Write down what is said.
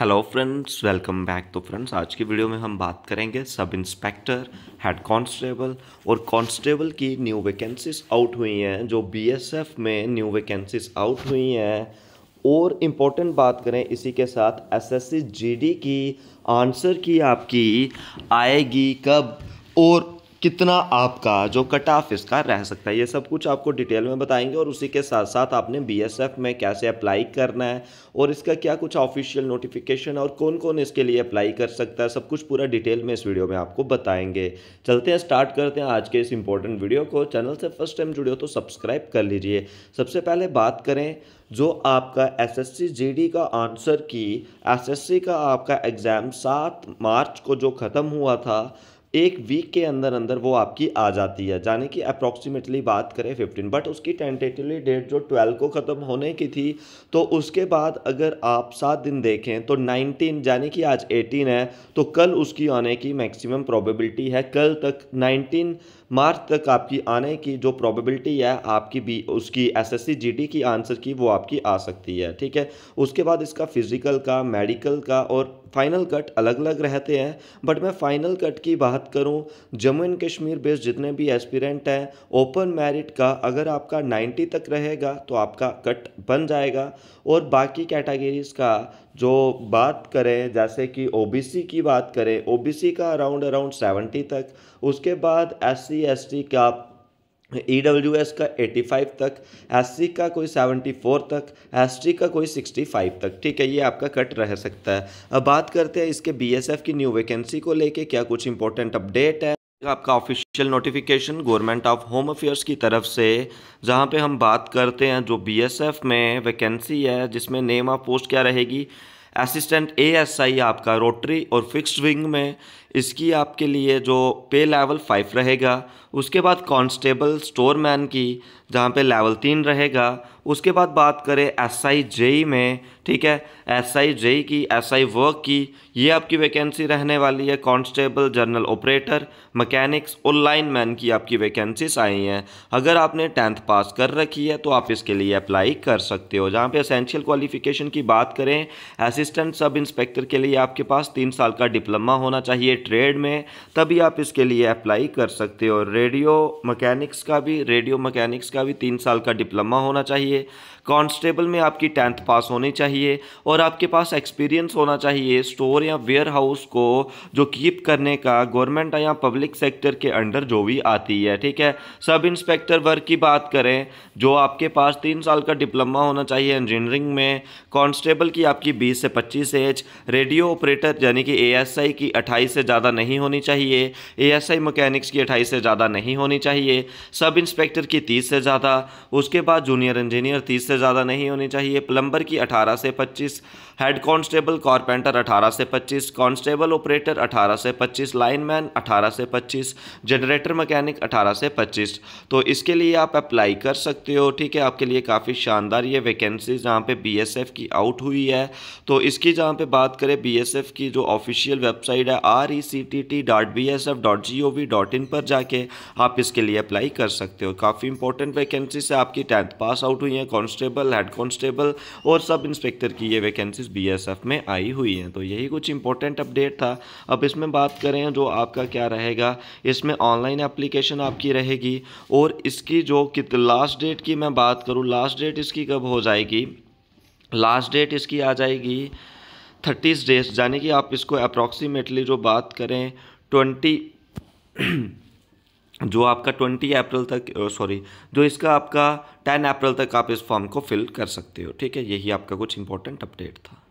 hello friends welcome back तो friends आज की वीडियो में हम बात करेंगे सब इंस्पेक्टर हेड कांस्टेबल और कांस्टेबल की न्यू वैकेंसीज आउट हुई हैं जो बीएसएफ में न्यू वैकेंसीज आउट हुई हैं और इम्पोर्टेंट बात करें इसी के साथ एसएससी जीडी की आंसर की आपकी आएगी कब और कितना आपका जो कट ऑफ इसका रह सकता है ये सब कुछ आपको डिटेल में बताएंगे और उसी के साथ साथ आपने बीएसएफ में कैसे अप्लाई करना है और इसका क्या कुछ ऑफिशियल नोटिफिकेशन और कौन कौन इसके लिए अप्लाई कर सकता है सब कुछ पूरा डिटेल में इस वीडियो में आपको बताएंगे चलते हैं स्टार्ट करते हैं आज के इस इंपॉर्टेंट वीडियो को चैनल से फर्स्ट टाइम जुड़े हो तो सब्सक्राइब कर लीजिए सबसे पहले बात करें जो आपका जी डी का आंसर की सी का आपका एग्ज़ाम सात मार्च को जो ख़त्म हुआ था एक वीक के अंदर अंदर वो आपकी आ जाती है जाने कि अप्रॉक्सीमेटली बात करें फिफ्टीन बट उसकी टेंटेटिवली डेट जो ट्वेल्व को ख़त्म होने की थी तो उसके बाद अगर आप सात दिन देखें तो नाइनटीन यानी कि आज एटीन है तो कल उसकी आने की मैक्सिमम प्रोबेबिलिटी है कल तक नाइनटीन मार्च तक आपकी आने की जो प्रोबेबिलिटी है आपकी बी उसकी एस एस की आंसर की वो आपकी आ सकती है ठीक है उसके बाद इसका फिज़िकल का मेडिकल का और फाइनल कट अलग अलग रहते हैं बट मैं फाइनल कट की बात करूं जम्मू एंड कश्मीर बेस्ड जितने भी एस्पिरेंट हैं ओपन मेरिट का अगर आपका 90 तक रहेगा तो आपका कट बन जाएगा और बाकी कैटेगरीज का जो बात करें जैसे कि ओबीसी की बात करें ओबीसी का अराउंड अराउंड 70 तक उसके बाद एस सी का ई डब्ल्यू एस का 85 तक एस सी का कोई 74 तक एस टी का कोई 65 तक ठीक है ये आपका कट रह सकता है अब बात करते हैं इसके बी एस एफ की न्यू वैकेंसी को लेके क्या कुछ इंपॉर्टेंट अपडेट है आपका official notification government of home affairs की तरफ से जहाँ पे हम बात करते हैं जो एफ में वैकेंसी है जिसमें नेम ऑफ पोस्ट क्या रहेगी असिस्टेंट एएसआई आपका रोटरी और फिक्स्ड विंग में इसकी आपके लिए जो पे लेवल फाइव रहेगा उसके बाद कांस्टेबल मैन की जहाँ पे लेवल तीन रहेगा उसके बाद बात करें एस आई जेई में ठीक है एस आई जेई की एस आई वर्क की ये आपकी वैकेंसी रहने वाली है कांस्टेबल जनरल ऑपरेटर मैकेनिक्स और मैन की आपकी वैकेंसीज आई हैं अगर आपने टेंथ पास कर रखी है तो आप इसके लिए अप्लाई कर सकते हो जहाँ पे असेंशियल क्वालिफिकेशन की बात करें असिस्टेंट सब इंस्पेक्टर के लिए आपके पास तीन साल का डिप्लोमा होना चाहिए ट्रेड में तभी आप इसके लिए अप्लाई कर सकते हो रेडियो मकैनिक्स का भी रेडियो मकैनिक्स का भी तीन साल का डिप्लोमा होना चाहिए कांस्टेबल में आपकी टेंथ पास होनी चाहिए और आपके पास एक्सपीरियंस होना चाहिए स्टोर या वेयर हाउस को जो कीप करने का गवर्नमेंट या पब्लिक सेक्टर के अंडर जो भी आती है ठीक है सब इंस्पेक्टर वर्क की बात करें जो आपके पास तीन साल का डिप्लोमा होना चाहिए इंजीनियरिंग में कांस्टेबल की आपकी 20 से 25 एज रेडियो ऑपरेटर यानी कि एएसआई की 28 से ज़्यादा नहीं होनी चाहिए एएसआई मैकेनिक्स की अट्ठाईस से ज़्यादा नहीं होनी चाहिए सब इंस्पेक्टर की तीस से ज़्यादा उसके बाद जूनियर इंजीनियर तीस से ज़्यादा नहीं होनी चाहिए प्लम्बर की अठारह से पच्चीस हेड कांस्टेबल कॉरपेंटर 18 से 25 कांस्टेबल ऑपरेटर 18 से 25 लाइनमैन 18 से 25 जनरेटर मैकेनिक 18 से 25 तो इसके लिए आप अप्लाई कर सकते हो ठीक है आपके लिए काफ़ी शानदार ये वैकेंसी जहाँ पे बीएसएफ की आउट हुई है तो इसकी जहाँ पे बात करें बीएसएफ की जो ऑफिशियल वेबसाइट है R E C T T dot B S F dot G O V dot in पर जाके आप इसके लिए अप्लाई कर सकते हो काफ़ी इंपॉर्टेंट वैकेंसी से आपकी टेंथ पास आउट हुई है कॉन्स्टेबल हेड कॉन्स्टेबल और सब इंस्पेक्टर की ये वैकेंसी एस एफ में आई हुई हैं तो यही कुछ इंपॉर्टेंट अपडेट था अब इसमें बात करें जो आपका क्या रहेगा इसमें ऑनलाइन एप्लीकेशन आपकी रहेगी और इसकी जो कित लास्ट डेट की मैं बात करूँ लास्ट डेट इसकी कब हो जाएगी लास्ट डेट इसकी आ जाएगी थर्टीज डेज यानी कि आप इसको अप्रॉक्सीमेटली जो बात करें ट्वेंटी जो आपका ट्वेंटी अप्रैल तक सॉरी जो इसका आपका टेन अप्रैल तक आप इस फॉर्म को फिल कर सकते हो ठीक है यही आपका कुछ इंपॉर्टेंट अपडेट था